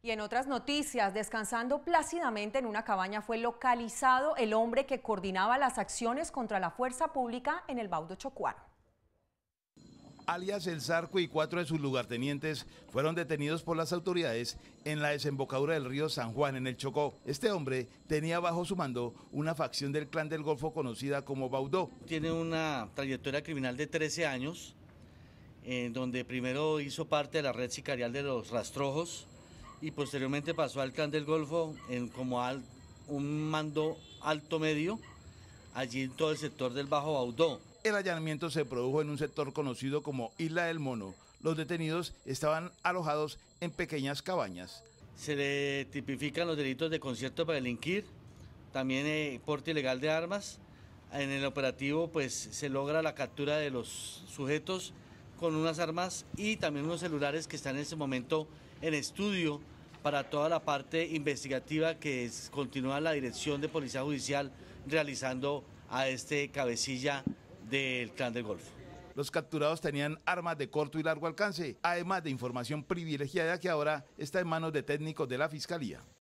Y en otras noticias, descansando plácidamente en una cabaña fue localizado el hombre que coordinaba las acciones contra la fuerza pública en el Baudo Chocuano. Alias El Zarco y cuatro de sus lugartenientes fueron detenidos por las autoridades en la desembocadura del río San Juan en el Chocó. Este hombre tenía bajo su mando una facción del clan del Golfo conocida como Baudó. Tiene una trayectoria criminal de 13 años, en eh, donde primero hizo parte de la red sicarial de los Rastrojos, y posteriormente pasó al Clan del Golfo en, como un mando alto medio, allí en todo el sector del Bajo Baudó. El allanamiento se produjo en un sector conocido como Isla del Mono. Los detenidos estaban alojados en pequeñas cabañas. Se le tipifican los delitos de concierto para delinquir, también eh, porte ilegal de armas. En el operativo pues se logra la captura de los sujetos con unas armas y también unos celulares que están en este momento en estudio para toda la parte investigativa que es, continúa la Dirección de Policía Judicial realizando a este cabecilla del Clan del Golfo. Los capturados tenían armas de corto y largo alcance, además de información privilegiada que ahora está en manos de técnicos de la Fiscalía.